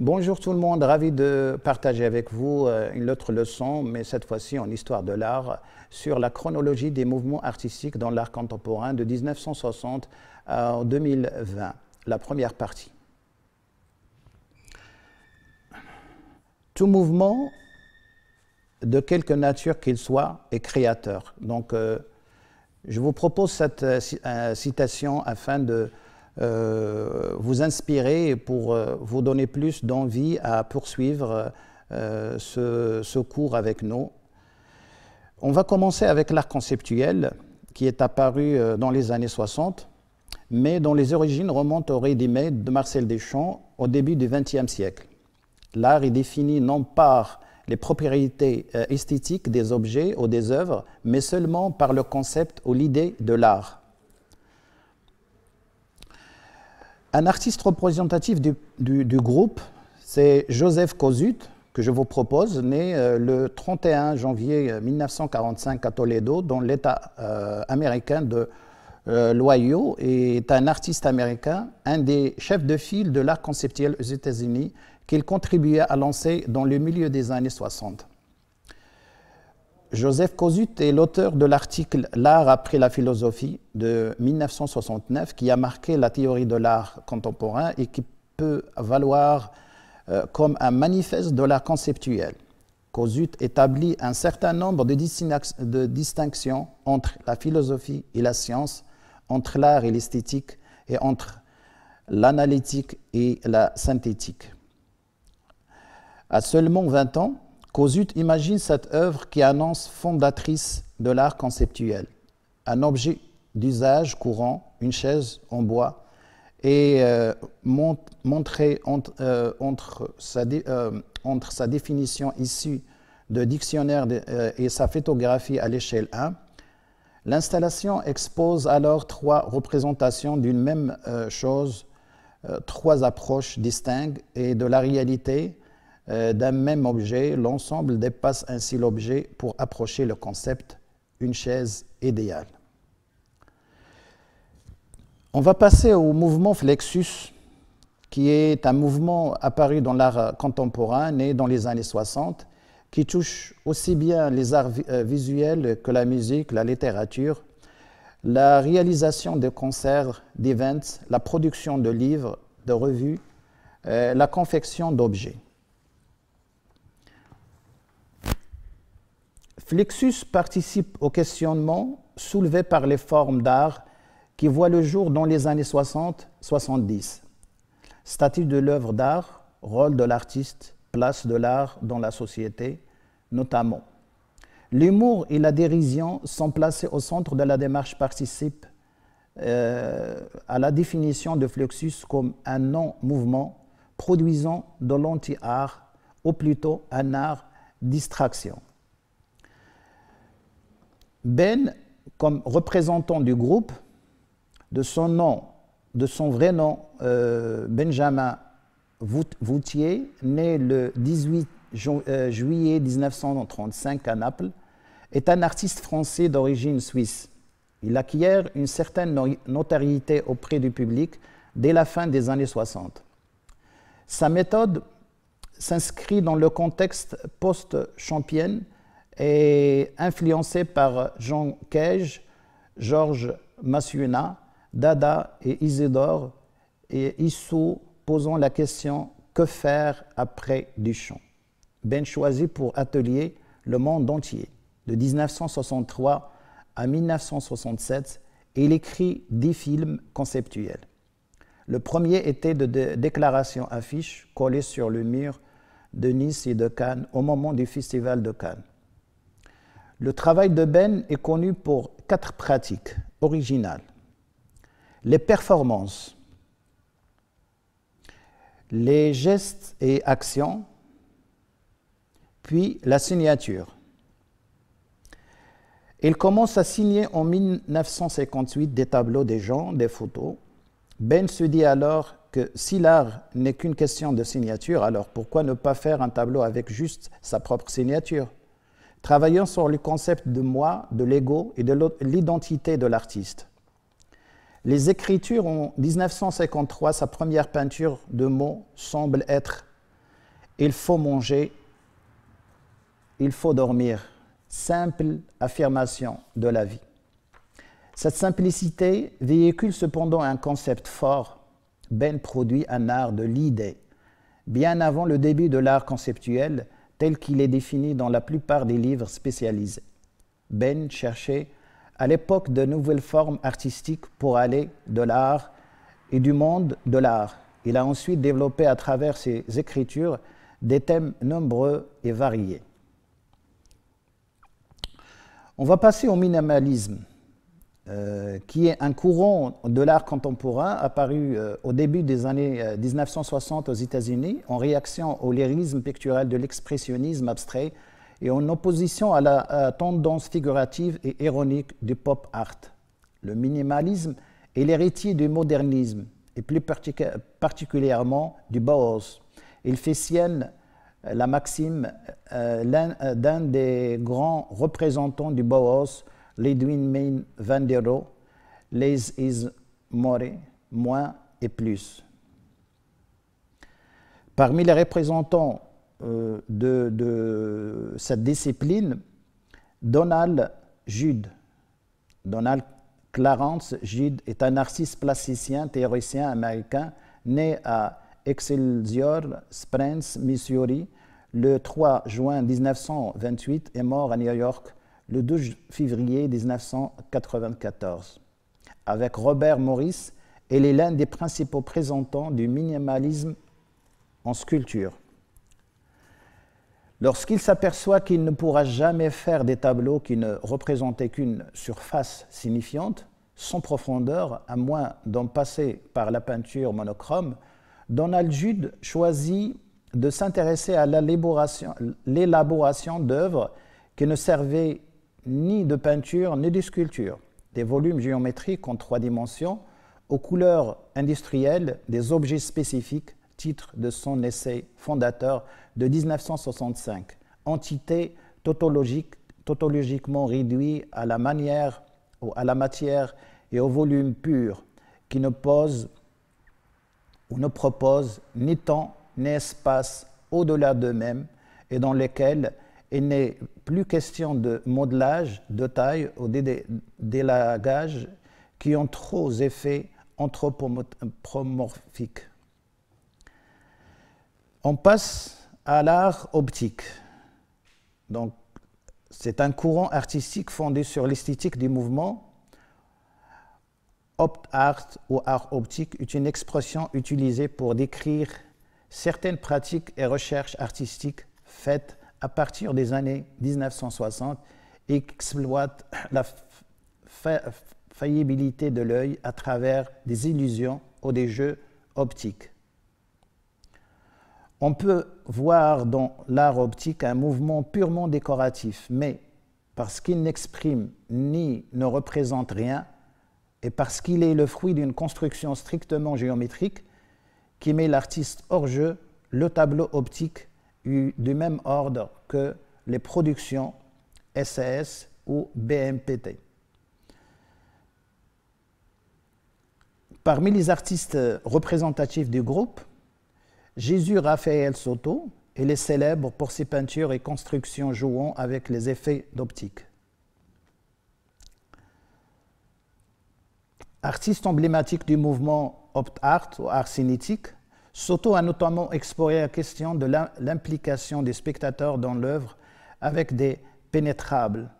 Bonjour tout le monde, ravi de partager avec vous euh, une autre leçon, mais cette fois-ci en histoire de l'art, sur la chronologie des mouvements artistiques dans l'art contemporain de 1960 à 2020. La première partie. Tout mouvement, de quelque nature qu'il soit, est créateur. Donc, euh, je vous propose cette euh, citation afin de euh, vous inspirer pour euh, vous donner plus d'envie à poursuivre euh, ce, cours avec nous. On va commencer avec l'art conceptuel qui est apparu dans les années 60, mais dont les origines remontent au rédimé de Marcel Deschamps au début du XXe siècle. L'art est défini non par les propriétés esthétiques des objets ou des œuvres, mais seulement par le concept ou l'idée de l'art. Un artiste représentatif du, groupe, c'est Joseph Kosuth que je vous propose, né euh, le 31 janvier 1945 euh, à Toledo, dans l'État euh, américain de l'Ohio, et est un artiste américain, un des chefs de file de l'art conceptuel aux États-Unis, qu'il contribuait à lancer dans le milieu des années 60. Joseph Kosuth est l'auteur de l'article L'art après la philosophie de 1969 qui a marqué la théorie de l'art contemporain et qui peut valoir euh, comme un manifeste de l'art conceptuel. Kosuth établit un certain nombre de distinctions entre la philosophie et la science, entre l'art et l'esthétique et entre l'analytique et la synthétique. À seulement 20 ans, Cosut imagine cette œuvre qui annonce fondatrice de l'art conceptuel, un objet d'usage courant, une chaise en bois, et euh, montré euh, euh, entre, sa définition issue de dictionnaire et sa photographie à l'échelle 1, l'installation expose alors trois représentations d'une même chose, trois approches distinctes et de la réalité euh, d'un même objet. L'ensemble dépasse ainsi l'objet pour approcher le concept une chaise idéale. On va passer au mouvement flexus, qui est un mouvement apparu dans l'art contemporain né dans les années 60, qui touche aussi bien les arts euh, visuels que la musique, la littérature, la réalisation de concerts, d'événements, la production de livres, de revues, euh, la confection d'objets. Flexus participe aux questionnements soulevé par les formes d'art qui voient le jour dans les années 60-70. Statut de l'œuvre d'art, rôle de l'artiste, place de l'art dans la société, notamment. L'humour et la dérision sont placés au centre de la démarche participe euh, à la définition de FLEXUS comme un non-mouvement produisant de l'anti-art, ou plutôt un art distraction. Ben, comme représentant du groupe, de son nom, de son vrai nom, euh, Benjamin Voutier, né le 18 euh, juillet 1935 à Naples, est un artiste français d'origine suisse. Il acquiert une certaine notoriété auprès du public dès la fin des années 60. Sa méthode s'inscrit dans le contexte post-champienne est influencé par Jean Cage, Georges Massuena, Dada et Isidore, et Issou posant la question Que faire après Duchamp Ben choisit pour atelier le monde entier. De 1963 à 1967, et il écrit dix films conceptuels. Le premier était de, déclaration déclarations affiches collées sur le mur de Nice et de Cannes au moment du Festival de Cannes. Le travail de Ben est connu pour quatre pratiques originales. Les performances, les gestes et actions, puis la signature. Il commence à signer en 1958 des tableaux des gens, des photos. Ben se dit alors que si l'art n'est qu'une question de signature, alors pourquoi ne pas faire un tableau avec juste sa propre signature travaillant sur le concept de moi, de l'ego et de l'identité de l'artiste. Les Écritures, en 1953, sa première peinture de mots semble être Il faut manger, il faut dormir. Simple affirmation de la vie. Cette simplicité véhicule cependant un concept fort. Ben produit un art de l'idée. Bien avant le début de l'art conceptuel, tel qu'il est défini dans la plupart des livres spécialisés. Ben cherchait à l'époque de nouvelles formes artistiques pour aller de l'art et du monde de l'art. Il a ensuite développé à travers ses écritures des thèmes nombreux et variés. On va passer au minimalisme. Euh, qui est un courant de l'art contemporain apparu euh, au début des années 1960 euh, aux États-Unis en réaction au lyrisme pictural de l'expressionnisme abstrait et en opposition à la tendance figurative et ironique du pop art. Le minimalisme est l'héritier du modernisme et plus particulièrement du Bauhaus. Il fait sienne la maxime d'un des grands représentants du Bauhaus, L'Edwin Main Van der Les is more, moins et plus. Parmi les représentants euh, de, de, cette discipline, Donald Jude, Donald Clarence Jude est un narcisse plasticien, théoricien américain, né à Excelsior Springs, Missouri, le 3 juin 1928 et mort à New York le 2 février 1994, avec Robert Morris, Il est l'un des principaux présentants du minimalisme en sculpture. Lorsqu'il s'aperçoit qu'il ne pourra jamais faire des tableaux qui ne représentaient qu'une surface signifiante, sans profondeur, à moins d'en passer par la peinture monochrome, Donald Jude choisit de s'intéresser à l'élaboration d'œuvres qui ne servaient ni de peinture, ni de sculpture, des volumes géométriques en trois dimensions, aux couleurs industrielles des objets spécifiques, titre de son essai fondateur de 1965, entité tautologiquement réduite à la manière à la matière et au volume pur, qui ne pose ou ne propose ni temps ni espace au-delà d'eux-mêmes et dans lesquels il n'est plus question de modelage, de taille ou d'élagage qui ont trop d'effets anthropomorphiques. On passe à l'art optique. Donc, c'est un courant artistique fondé sur l'esthétique du mouvement. Opt art ou art optique est une expression utilisée pour décrire certaines pratiques et recherches artistiques faites à partir des années 1960, exploite la faillibilité de l'œil à travers des illusions ou des jeux optiques. On peut voir dans l'art optique un mouvement purement décoratif, mais parce qu'il n'exprime ni ne représente rien, et parce qu'il est le fruit d'une construction strictement géométrique qui met l'artiste hors jeu, le tableau optique du même ordre que les productions SAS ou BMPT. Parmi les artistes représentatifs du groupe, Jésus Raphaël Soto, est célèbre pour ses peintures et constructions jouant avec les effets d'optique. Artiste emblématique du mouvement opt-art ou art cinétique, Soto a notamment exploré la question de l'implication des spectateurs dans l'œuvre avec des pénétrables.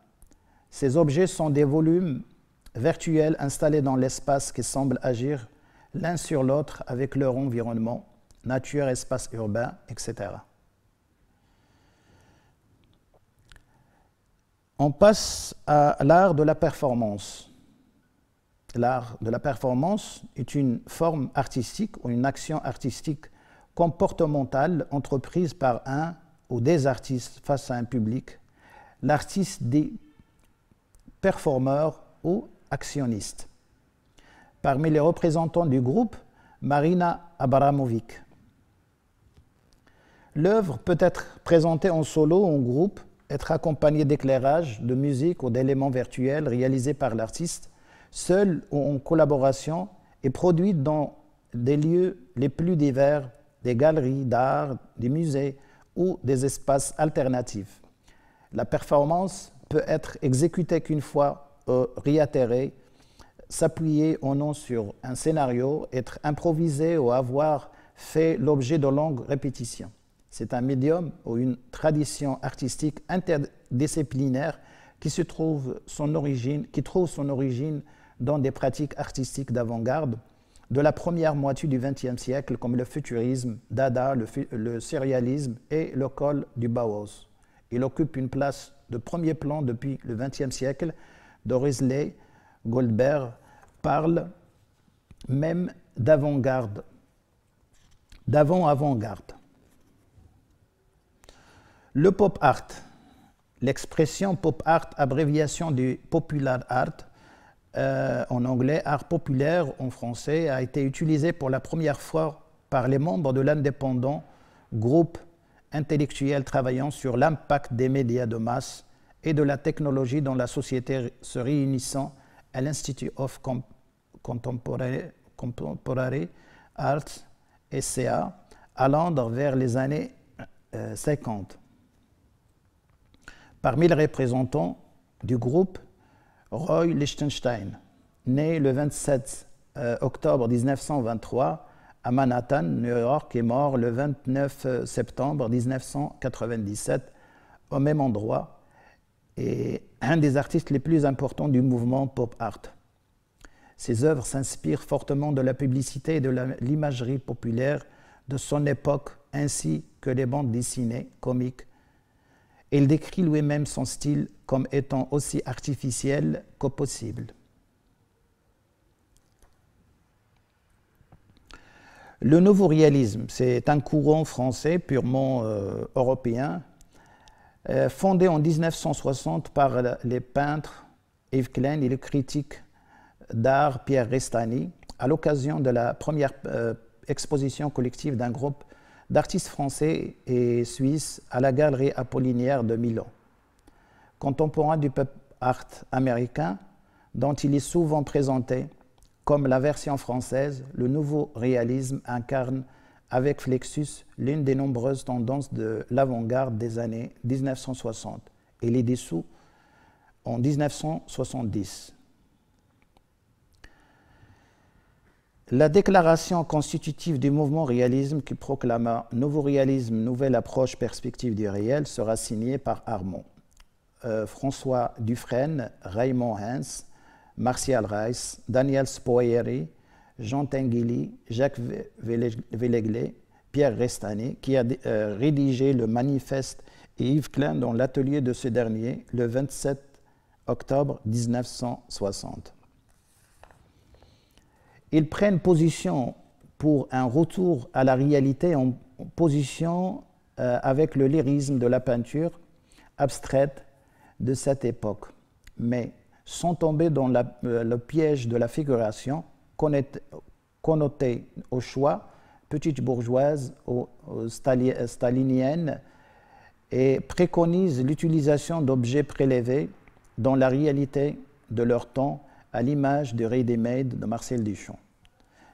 Ces objets sont des volumes virtuels installés dans l'espace qui semblent agir l'un sur l'autre avec leur environnement, nature, espace urbain, etc. On passe à l'art de la performance l'art de la performance est une forme artistique ou une action artistique comportementale entreprise par un ou des artistes face à un public, l'artiste dit performeur ou actionniste. Parmi les représentants du groupe, Marina Abramovic. L'œuvre peut être présentée en solo ou en groupe, être accompagnée d'éclairages, de musique ou d'éléments virtuels réalisés par l'artiste seule ou en collaboration, est produite dans des lieux les plus divers, des galeries d'art, des musées ou des espaces alternatifs. La performance peut être exécutée qu'une fois réatérée, euh, réitérée, s'appuyer ou non sur un scénario, être improvisée ou avoir fait l'objet de longues répétitions. C'est un médium ou une tradition artistique interdisciplinaire qui, se trouve son origine, qui trouve son origine dans des pratiques artistiques d'avant-garde de la première moitié du XXe siècle, comme le futurisme, Dada, le, sérialisme et le col du Bauhaus. Il occupe une place de premier plan depuis le XXe siècle. Doris Lee Goldberg parle même d'avant-garde, d'avant-avant-garde. Le pop art, l'expression pop art, abréviation du popular art, euh, en anglais, art populaire en français, a été utilisé pour la première fois par les membres de l'indépendant, groupe intellectuel travaillant sur l'impact des médias de masse et de la technologie dans la société se réunissant à l'Institute of Contemporary, Arts, SCA, à Londres vers les années 50. Euh, Parmi les représentants du groupe, Roy Lichtenstein, né le 27 euh, octobre 1923 à Manhattan, New York, et mort le 29 euh, septembre 1997 au même endroit, est un des artistes les plus importants du mouvement pop art. Ses œuvres s'inspirent fortement de la publicité et de l'imagerie populaire de son époque, ainsi que des bandes dessinées, comiques, il décrit lui-même son style comme étant aussi artificiel que possible. Le nouveau réalisme, c'est un courant français purement euh, européen, euh, fondé en 1960 par les peintres Yves Klein et le critique d'art Pierre Restani, à l'occasion de la première euh, exposition collective d'un groupe d'artistes français et suisses à la Galerie Apollinaire de Milan, contemporain du pop art américain dont il est souvent présenté comme la version française, le nouveau réalisme incarne avec Flexus l'une des nombreuses tendances de l'avant-garde des années 1960 et les dessous en 1970. La déclaration constitutive du mouvement réalisme qui proclama Nouveau réalisme, nouvelle approche perspective du réel sera signée par Armand, euh, François Dufresne, Raymond Hens, Martial Reiss, Daniel Spoyeri, Jean Tinguely, Jacques Véléglé, Pierre Restani, qui a euh, rédigé le manifeste, et Yves Klein dans l'atelier de ce dernier le 27 octobre 1960 ils prennent position pour un retour à la réalité en position euh, avec le lyrisme de la peinture abstraite de cette époque, mais sans tomber dans euh, le piège de la figuration connotée au choix petite bourgeoise ou, stalinienne et préconise l'utilisation d'objets prélevés dans la réalité de leur temps à l'image de des Made de Marcel Duchamp.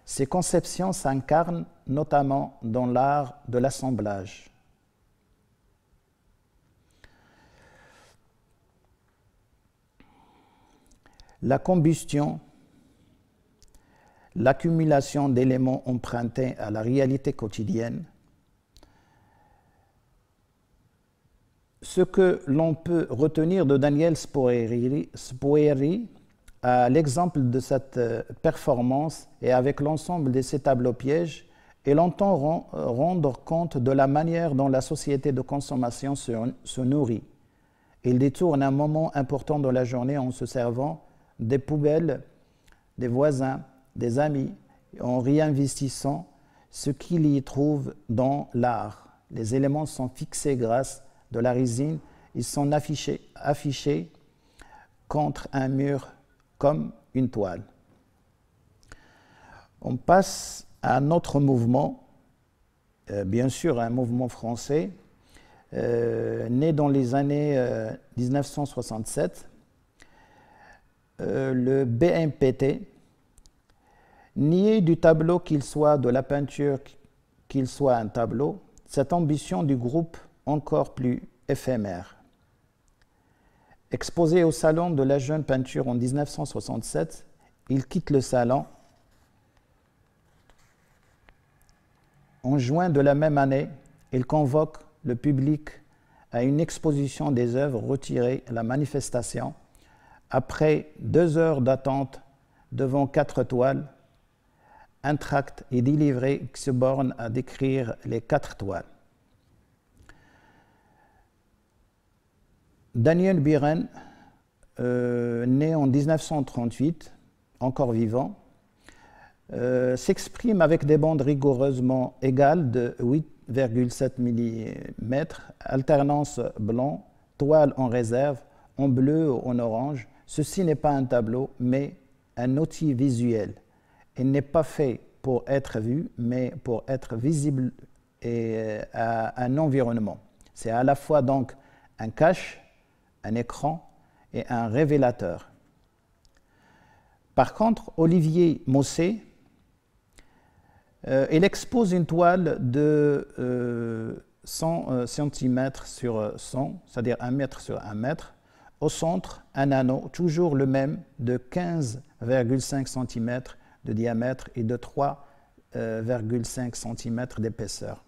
Ces conceptions s'incarnent notamment dans l'art de l'assemblage. La combustion, l'accumulation d'éléments empruntés à la réalité quotidienne, ce que l'on peut retenir de Daniel Spoerri l'exemple de cette euh, performance et avec l'ensemble de ces tableaux pièges, il entend rendre compte de la manière dont la société de consommation se, nourrit. Il détourne un moment important de la journée en se servant des poubelles, des voisins, des amis, en réinvestissant ce qu'il y trouve dans l'art. Les éléments sont fixés grâce de la résine, ils sont affichés, affichés contre un mur comme une toile. On passe à un autre mouvement, euh, bien sûr un mouvement français, euh, né dans les années 1967, euh, le BMPT, nier du tableau qu'il soit de la peinture qu'il soit un tableau, cette ambition du groupe encore plus éphémère Exposé au Salon de la Jeune Peinture en 1967, il quitte le salon En juin de la même année, il convoque le public à une exposition des œuvres retirées à la manifestation. Après deux heures d'attente devant quatre toiles, un tract est délivré qui se borne à décrire les quatre toiles. Daniel Biren, euh, né en 1938, encore vivant, euh, s'exprime avec des bandes rigoureusement égales de 8,7 mm, alternance blanc, toile en réserve, en bleu ou en orange. Ceci n'est pas un tableau, mais un outil visuel. Il n'est pas fait pour être vu, mais pour être visible et euh, à un environnement. C'est à la fois donc un cache, un écran et un révélateur. Par contre, Olivier Mossé, euh, il expose une toile de 100 euh, cm euh, sur 100, c'est-à-dire 1 mètre sur 1 mètre. Au centre, un anneau, toujours le même, de 15,5 cm de diamètre et de 3,5 cm d'épaisseur.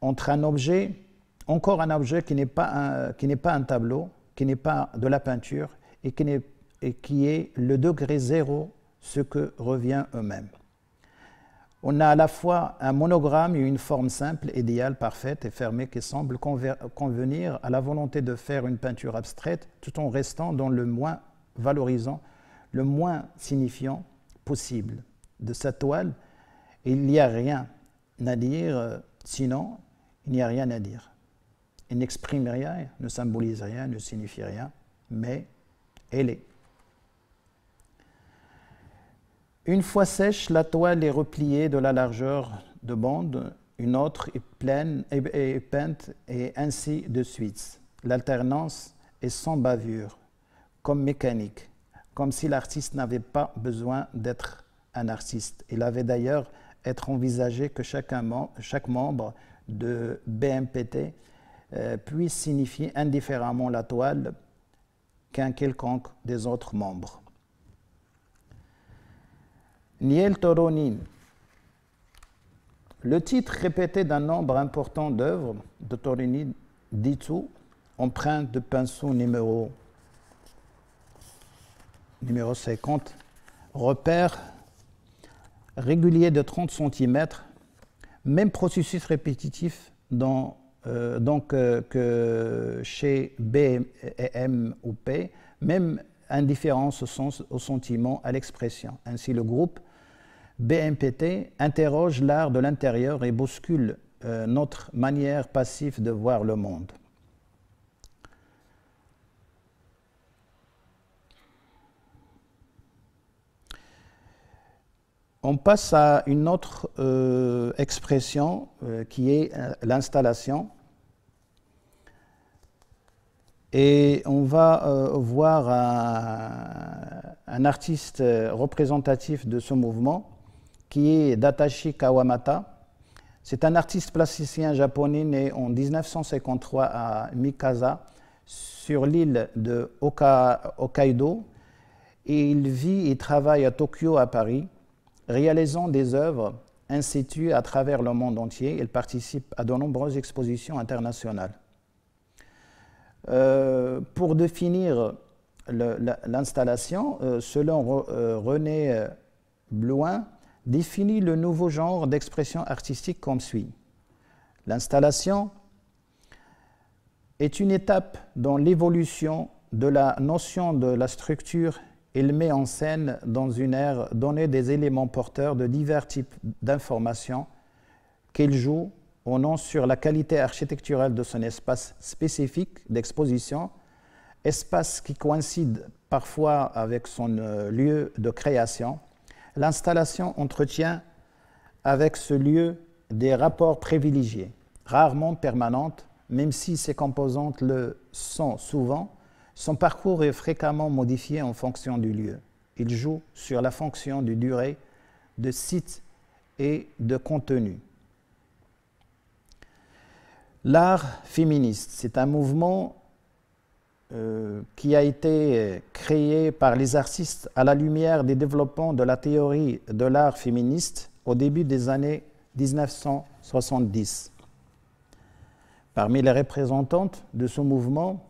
Entre un objet encore un objet qui n'est pas un, tableau, qui n'est pas de la peinture et qui, et qui est le degré zéro, ce que revient eux-mêmes. On a à la fois un monogramme et une forme simple, idéale, parfaite et fermée qui semble convenir à la volonté de faire une peinture abstraite tout en restant dans le moins valorisant, le moins signifiant possible de sa toile. Il n'y a rien à dire, euh, sinon il n'y a rien à dire n'exprime rien, ne symbolise rien, ne signifie rien, mais elle est. Une fois sèche, la toile est repliée de la largeur de bande, une autre est, pleine, et peinte et ainsi de suite. L'alternance est sans bavure, comme mécanique, comme si l'artiste n'avait pas besoin d'être un artiste. Il avait d'ailleurs été envisagé que chaque, membre de BMPT euh, puisse signifier indifféremment la toile qu'un quelconque des autres membres. Niel Toronin. Le titre répété d'un nombre important d'œuvres de dit tout empreinte de pinceau numéro, numéro 50, repère régulier de 30 cm, même processus répétitif dans euh, donc euh, que chez B M ou P, même indifférence au, sentiment, à l'expression. Ainsi, le groupe BMPT interroge l'art de l'intérieur et bouscule euh, notre manière passive de voir le monde. On passe à une autre euh, expression euh, qui est euh, l'installation. Et on va voir un, artiste représentatif de ce mouvement qui est Datashi Kawamata. C'est un artiste plasticien japonais né en 1953 à Mikasa, sur l'île de Hokkaido. Et il vit et travaille à Tokyo, à Paris. Réalisant des œuvres instituées à travers le monde entier, il participe à de nombreuses expositions internationales. Euh, pour définir l'installation, euh, selon euh, René Bloin, définit le nouveau genre d'expression artistique comme suit. L'installation est une étape dans l'évolution de la notion de la structure il met en scène dans une ère donnée des éléments porteurs de divers types d'informations qu'il joue au nom sur la qualité architecturale de son espace spécifique d'exposition, espace qui coïncide parfois avec son euh, lieu de création. L'installation entretient avec ce lieu des rapports privilégiés, rarement permanentes, même si ses composantes le sont souvent, son parcours est fréquemment modifié en fonction du lieu. Il joue sur la fonction de durée, de site et de contenu. L'art féministe, c'est un mouvement euh, qui a été créé par les artistes à la lumière des développements de la théorie de l'art féministe au début des années 1970. Parmi les représentantes de ce mouvement,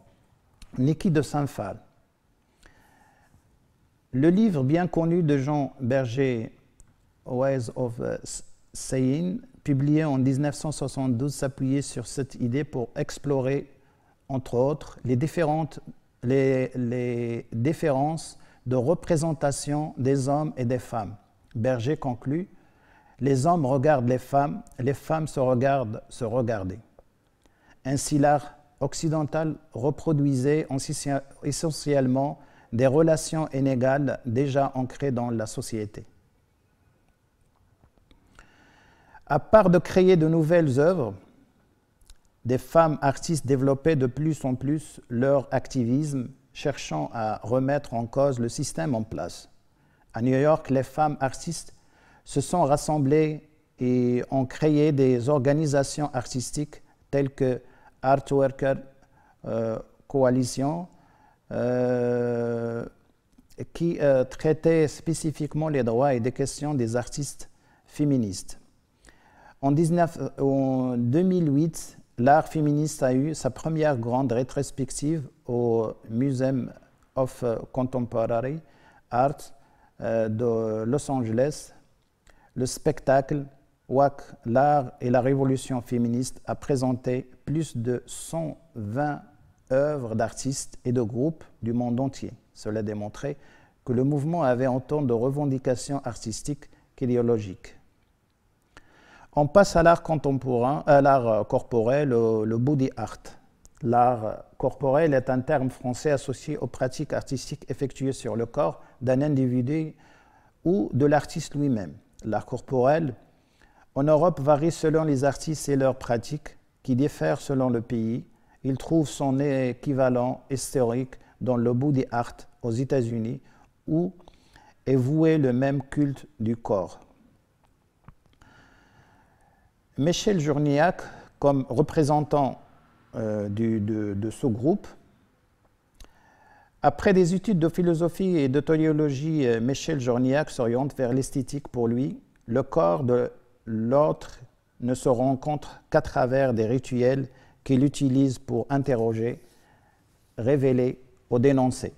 Niki de Saint-Phal. Le livre bien connu de Jean Berger, Ways of euh, Saying, publié en 1972, s'appuyait sur cette idée pour explorer, entre autres, les, différentes, les différences de représentation des hommes et des femmes. Berger conclut Les hommes regardent les femmes, les femmes se regardent se regarder. Ainsi, l'art occidentale reproduisait essentiellement des relations inégales déjà ancrées dans la société. À part de créer de nouvelles œuvres, des femmes artistes développaient de plus en plus leur activisme, cherchant à remettre en cause le système en place. À New York, les femmes artistes se sont rassemblées et ont créé des organisations artistiques telles que Art Worker euh, Coalition, euh, qui euh, traitait spécifiquement les droits et des questions des artistes féministes. En, 19, en 2008, l'art féministe a eu sa première grande rétrospective au Museum of Contemporary Art de Los Angeles. Le spectacle WAC, l'art et la révolution féministe a présenté plus de 120 œuvres d'artistes et de groupes du monde entier. Cela démontrait que le mouvement avait autant de revendications artistiques qu'idéologiques. On passe à l'art contemporain, à l'art corporel, le, le body art. L'art corporel est un terme français associé aux pratiques artistiques effectuées sur le corps d'un individu ou de l'artiste lui-même. L'art corporel en Europe varie selon les artistes et leurs pratiques, qui diffère selon le pays, il trouve son équivalent historique dans le bout des aux États-Unis, où est voué le même culte du corps. Michel Journiac, comme représentant euh, de, de, ce groupe, après des études de philosophie et de théologie, euh, Michel Journiac s'oriente vers l'esthétique pour lui, le corps de l'autre ne se rencontre qu'à travers des rituels qu'il utilise pour interroger, révéler ou dénoncer.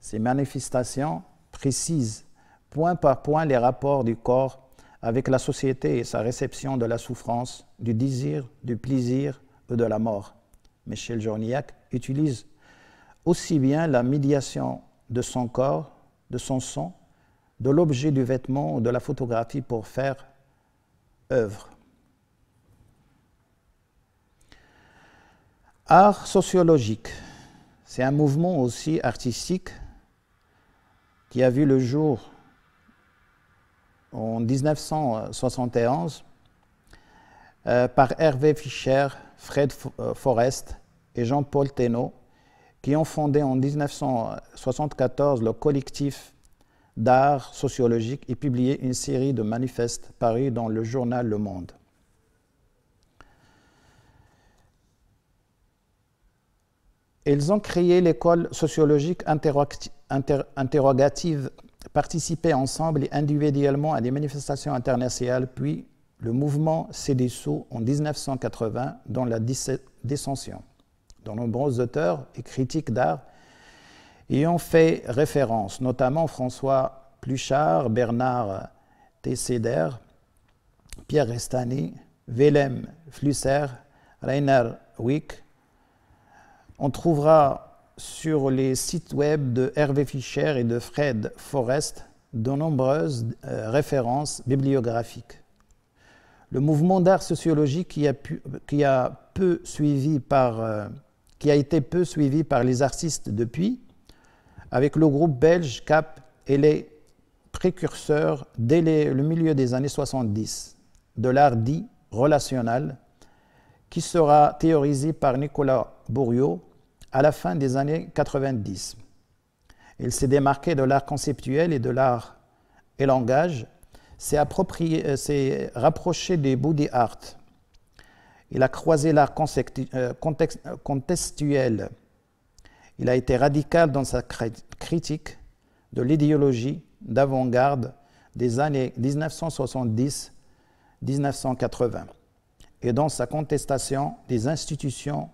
Ces manifestations précisent point par point les rapports du corps avec la société et sa réception de la souffrance, du désir, du plaisir ou de la mort. Michel Journiac utilise aussi bien la médiation de son corps, de son son, de l'objet du vêtement ou de la photographie pour faire œuvre. Art sociologique, c'est un mouvement aussi artistique qui a vu le jour en 1971 euh, par Hervé Fischer, Fred Forrest euh, et Jean-Paul Thénault, qui ont fondé en 1974 le collectif d'art sociologique et publié une série de manifestes parus dans le journal Le Monde. Ils ont créé l'école sociologique interrogative, participé ensemble et individuellement à des manifestations internationales, puis le mouvement dissous en 1980 dans la dissension, De nombreux auteurs et critiques d'art y ont fait référence, notamment François Pluchard, Bernard Tesséder, Pierre Restani, Willem Flusser, Rainer Wick, on trouvera sur les sites web de Hervé Fischer et de Fred Forrest de nombreuses euh, références bibliographiques. Le mouvement d'art sociologique qui a, par, euh, été peu suivi par les artistes depuis, avec le groupe belge CAP et les précurseurs dès le milieu des années 70 de l'art dit relationnel qui sera théorisé par Nicolas Bourriaud à la fin des années 90. Il s'est démarqué de l'art conceptuel et de l'art et langage, s'est euh, rapproché des body art. Il a croisé l'art euh, euh, contextuel. Il a été radical dans sa critique de l'idéologie d'avant-garde des années 1970-1980 et dans sa contestation des institutions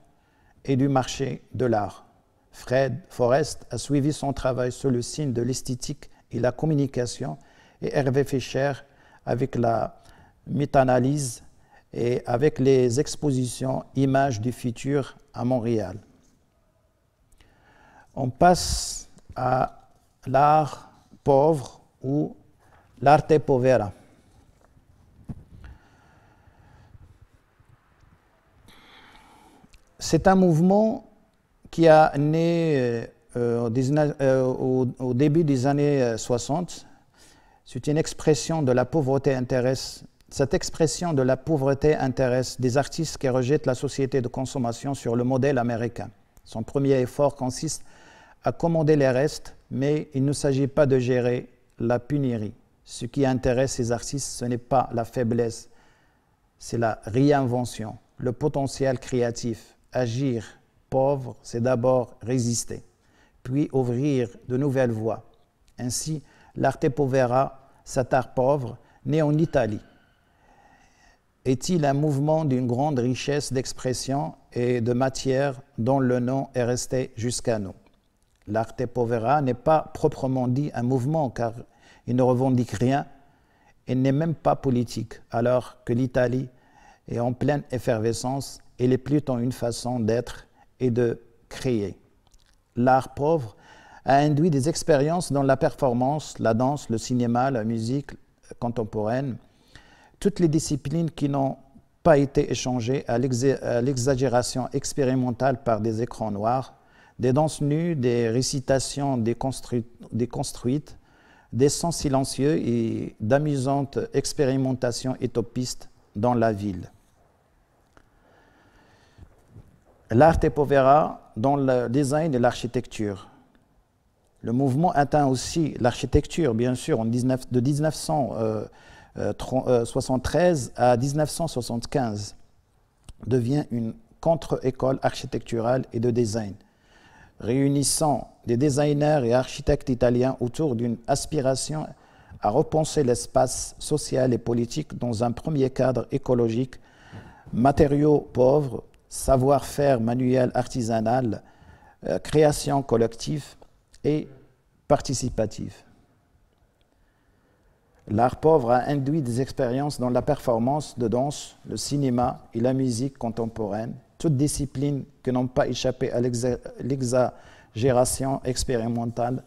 et du marché de l'art. Fred Forrest a suivi son travail sur le signe de l'esthétique et la communication et Hervé Fischer avec la méta-analyse et avec les expositions Images du futur à Montréal. On passe à l'art pauvre ou l'arte povera. c'est un mouvement qui a né euh, euh, euh, au, début des années 60. C'est une expression de la pauvreté intéresse. Cette expression de la pauvreté intéresse des artistes qui rejettent la société de consommation sur le modèle américain. Son premier effort consiste à commander les restes, mais il ne s'agit pas de gérer la punirie. Ce qui intéresse ces artistes, ce n'est pas la faiblesse, c'est la réinvention, le potentiel créatif, agir pauvre, c'est d'abord résister, puis ouvrir de nouvelles voies. Ainsi, l'arte povera, cet art pauvre, né en Italie, est-il un mouvement d'une grande richesse d'expression et de matière dont le nom est resté jusqu'à nous L'arte povera n'est pas proprement dit un mouvement car il ne revendique rien et n'est même pas politique, alors que l'Italie est en pleine effervescence les est plutôt une façon d'être et de créer. L'art pauvre a induit des expériences dans la performance, la danse, le cinéma, la musique euh, contemporaine, toutes les disciplines qui n'ont pas été échangées à l'exagération expérimentale par des écrans noirs, des danses nues, des récitations déconstruites, des sons silencieux et d'amusantes expérimentations utopistes dans la ville. L'arte povera dans le design et l'architecture. Le mouvement atteint aussi l'architecture, bien sûr, en de 1973 euh, euh, euh, à 1975, devient une contre-école architecturale et de design, réunissant des designers et architectes italiens autour d'une aspiration à repenser l'espace social et politique dans un premier cadre écologique, matériaux pauvres, savoir-faire manuel artisanal, euh, création collective et participative. L'art pauvre a induit des expériences dans la performance de danse, le cinéma et la musique contemporaine, toutes disciplines que n'ont pas échappé à l'exagération expérimentale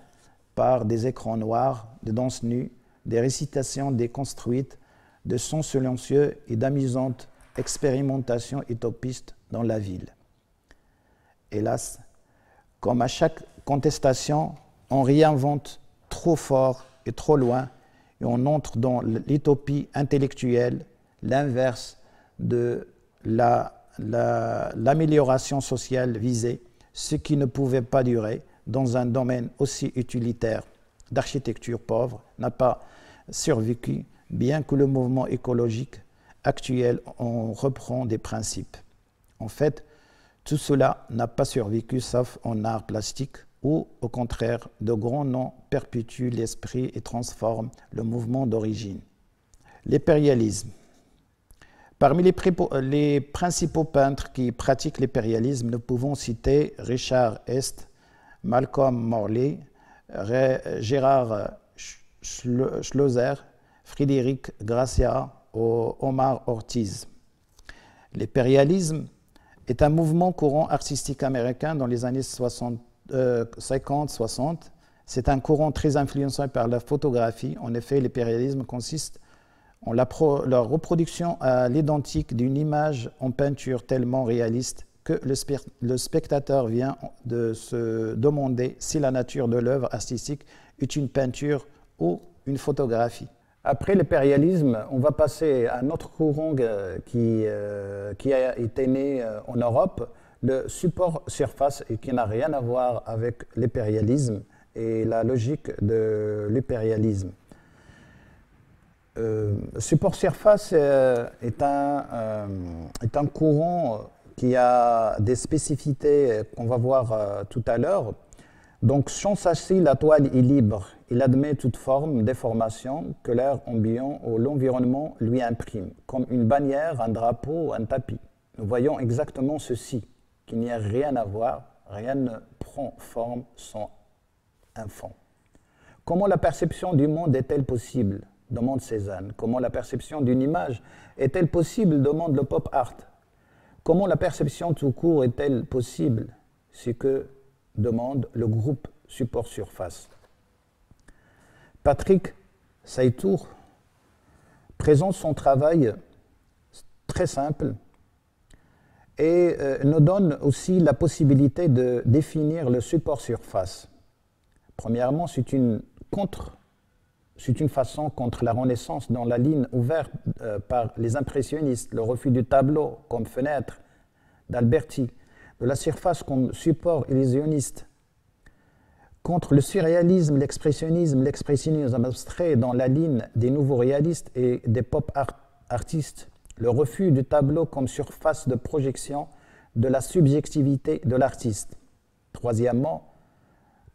par des écrans noirs, des danses nues, des récitations déconstruites, de sons silencieux et d'amusantes expérimentations utopistes dans la ville. Hélas, comme à chaque contestation, on réinvente trop fort et trop loin et on entre dans l'utopie intellectuelle, l'inverse de l'amélioration sociale visée, ce qui ne pouvait pas durer dans un domaine aussi utilitaire d'architecture pauvre n'a pas survécu, bien que le mouvement écologique actuel en reprend des principes. En fait, tout cela n'a pas survécu sauf en art plastique où, au contraire, de grands noms perpétuent l'esprit et transforment le mouvement d'origine. L'impérialisme. Parmi les, euh, principaux peintres qui pratiquent l'impérialisme, nous pouvons citer Richard Est, Malcolm Morley, Gérard Schlosser, Frédéric Gracia ou Omar Ortiz. L'impérialisme est un mouvement courant artistique américain dans les années 50-60. Euh, C'est un courant très influencé par la photographie. En effet, l'épérialisme consiste en la, reproduction à l'identique d'une image en peinture tellement réaliste que le, spectateur vient de se demander si la nature de l'œuvre artistique est une peinture ou une photographie. Après l'impérialisme, on va passer à un autre courant euh, qui, euh, qui a été né euh, en Europe, le support surface, et qui n'a rien à voir avec l'impérialisme et la logique de l'impérialisme. Euh, support surface est, un, un courant qui a des spécificités qu'on va voir tout à l'heure. Donc, sans châssis, la toile est libre. Il admet toute forme déformation que l'air ambiant ou l'environnement lui imprime, comme une bannière, un drapeau, ou un tapis. Nous voyons exactement ceci, qu'il n'y a rien à voir, rien ne prend forme sans un fond. Comment la perception du monde est-elle possible demande Cézanne. Comment la perception d'une image est-elle possible demande le pop art. Comment la perception tout court est-elle possible C'est que demande le groupe support surface. Patrick Saitour présente son travail très simple et euh, nous donne aussi la possibilité de définir le support surface. Premièrement, c'est une, une façon contre la Renaissance dans la ligne ouverte euh, par les impressionnistes, le refus du tableau comme fenêtre d'Alberti, de la surface comme support illusionniste contre le surréalisme, l'expressionnisme, l'expressionnisme abstrait dans la ligne des nouveaux réalistes et des pop art artistes, le refus du tableau comme surface de projection de la subjectivité de l'artiste. Troisièmement,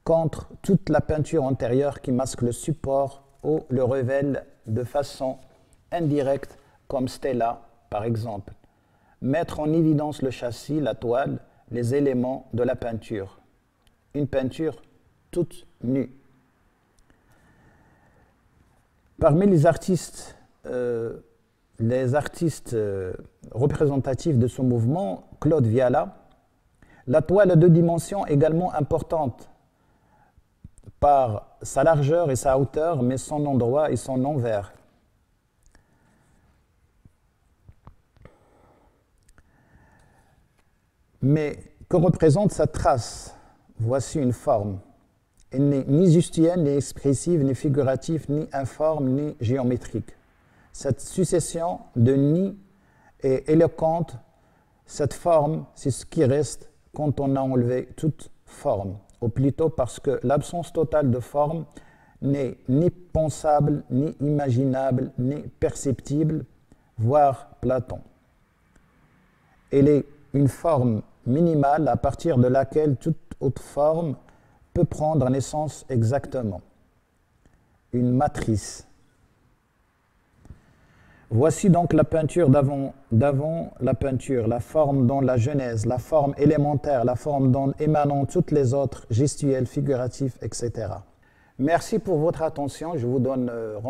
contre toute la peinture antérieure qui masque le support ou le révèle de façon indirecte, comme Stella par exemple. Mettre en évidence le châssis, la toile, les éléments de la peinture. Une peinture toutes nues. Parmi les artistes, euh, les artistes euh, représentatifs de ce mouvement, Claude Viala, la toile à deux dimensions également importante par sa largeur et sa hauteur, mais son endroit et son envers. Mais que représente sa trace Voici une forme n'est ni justienne, ni expressive, ni figurative, ni informe, ni géométrique. Cette succession de ni est éloquente. Cette forme, c'est ce qui reste quand on a enlevé toute forme, ou plutôt parce que l'absence totale de forme n'est ni pensable, ni imaginable, ni perceptible, voire Platon. Elle est une forme minimale à partir de laquelle toute autre forme prendre prendre essence exactement Une matrice. Voici donc la peinture d'avant la peinture, la forme dont la Genèse, la forme élémentaire, la forme dont émanent toutes les autres, gestuelles, figuratifs, etc. Merci pour votre attention. Je vous donne euh,